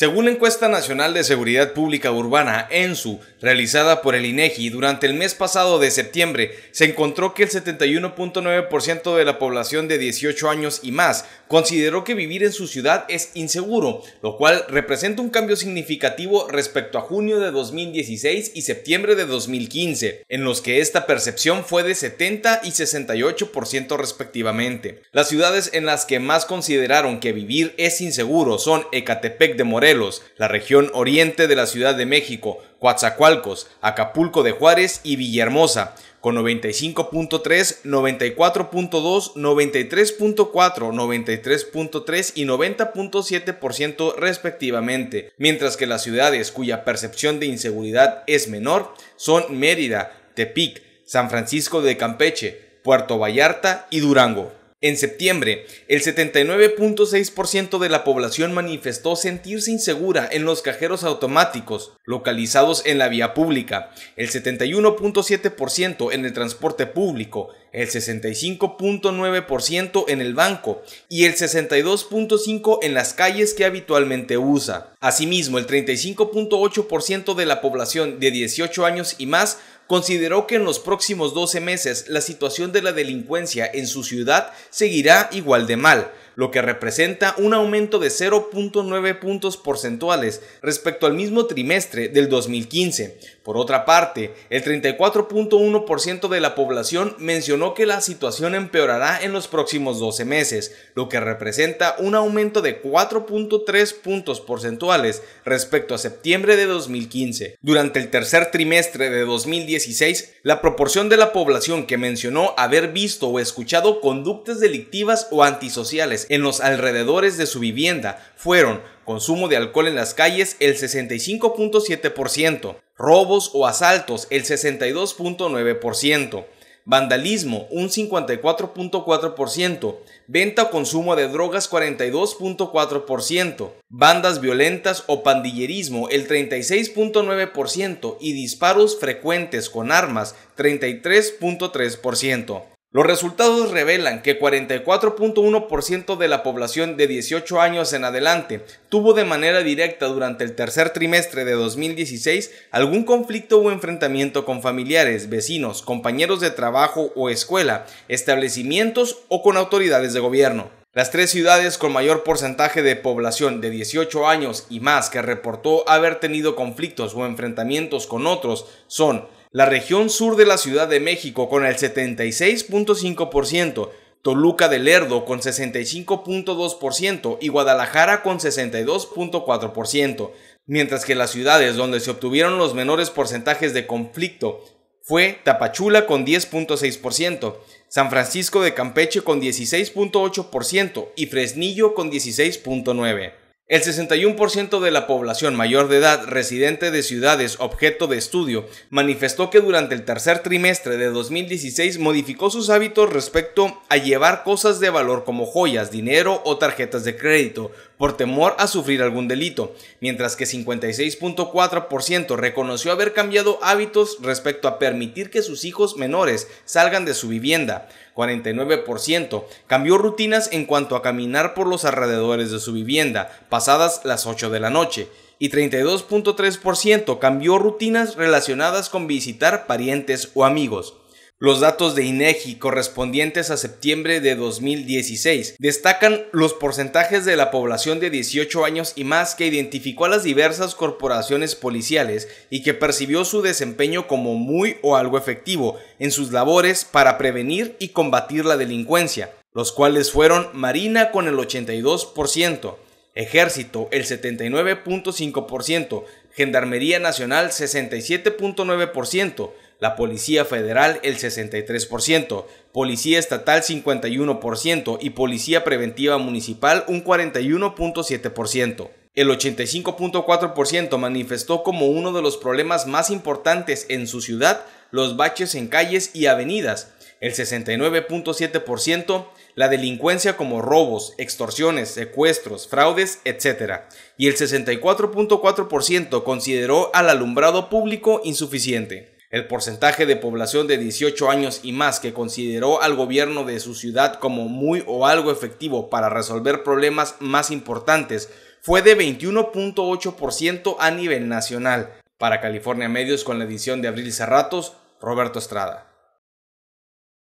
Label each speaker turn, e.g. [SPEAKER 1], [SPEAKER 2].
[SPEAKER 1] Según la encuesta nacional de seguridad pública urbana, ENSU, realizada por el INEGI durante el mes pasado de septiembre, se encontró que el 71.9% de la población de 18 años y más consideró que vivir en su ciudad es inseguro, lo cual representa un cambio significativo respecto a junio de 2016 y septiembre de 2015, en los que esta percepción fue de 70 y 68% respectivamente. Las ciudades en las que más consideraron que vivir es inseguro son Ecatepec de Morelos, la región oriente de la Ciudad de México, Coatzacoalcos, Acapulco de Juárez y Villahermosa, con 95.3, 94.2, 93.4, 93.3 y 90.7% respectivamente, mientras que las ciudades cuya percepción de inseguridad es menor son Mérida, Tepic, San Francisco de Campeche, Puerto Vallarta y Durango. En septiembre, el 79.6% de la población manifestó sentirse insegura en los cajeros automáticos localizados en la vía pública, el 71.7% en el transporte público, el 65.9% en el banco y el 62.5% en las calles que habitualmente usa. Asimismo, el 35.8% de la población de 18 años y más consideró que en los próximos 12 meses la situación de la delincuencia en su ciudad seguirá igual de mal, lo que representa un aumento de 0.9 puntos porcentuales respecto al mismo trimestre del 2015. Por otra parte, el 34.1% de la población mencionó que la situación empeorará en los próximos 12 meses, lo que representa un aumento de 4.3 puntos porcentuales respecto a septiembre de 2015. Durante el tercer trimestre de 2016, la proporción de la población que mencionó haber visto o escuchado conductas delictivas o antisociales en los alrededores de su vivienda fueron consumo de alcohol en las calles el 65.7%, robos o asaltos el 62.9%, vandalismo un 54.4%, venta o consumo de drogas 42.4%, bandas violentas o pandillerismo el 36.9% y disparos frecuentes con armas 33.3%. Los resultados revelan que 44.1% de la población de 18 años en adelante tuvo de manera directa durante el tercer trimestre de 2016 algún conflicto o enfrentamiento con familiares, vecinos, compañeros de trabajo o escuela, establecimientos o con autoridades de gobierno. Las tres ciudades con mayor porcentaje de población de 18 años y más que reportó haber tenido conflictos o enfrentamientos con otros son la región sur de la Ciudad de México con el 76.5%, Toluca de Lerdo con 65.2% y Guadalajara con 62.4%, mientras que las ciudades donde se obtuvieron los menores porcentajes de conflicto fue Tapachula con 10.6%, San Francisco de Campeche con 16.8% y Fresnillo con 16.9%. El 61% de la población mayor de edad residente de ciudades objeto de estudio manifestó que durante el tercer trimestre de 2016 modificó sus hábitos respecto a llevar cosas de valor como joyas, dinero o tarjetas de crédito por temor a sufrir algún delito, mientras que 56.4% reconoció haber cambiado hábitos respecto a permitir que sus hijos menores salgan de su vivienda. 49%. Cambió rutinas en cuanto a caminar por los alrededores de su vivienda, pasadas las 8 de la noche y 32.3% cambió rutinas relacionadas con visitar parientes o amigos. Los datos de INEGI correspondientes a septiembre de 2016 destacan los porcentajes de la población de 18 años y más que identificó a las diversas corporaciones policiales y que percibió su desempeño como muy o algo efectivo en sus labores para prevenir y combatir la delincuencia, los cuales fueron Marina con el 82%, Ejército el 79.5%, Gendarmería Nacional 67.9%, la Policía Federal el 63%, Policía Estatal 51% y Policía Preventiva Municipal un 41.7%. El 85.4% manifestó como uno de los problemas más importantes en su ciudad los baches en calles y avenidas, el 69.7% la delincuencia como robos, extorsiones, secuestros, fraudes, etc. Y el 64.4% consideró al alumbrado público insuficiente. El porcentaje de población de 18 años y más que consideró al gobierno de su ciudad como muy o algo efectivo para resolver problemas más importantes fue de 21.8% a nivel nacional. Para California Medios con la edición de Abril Cerratos, Roberto Estrada.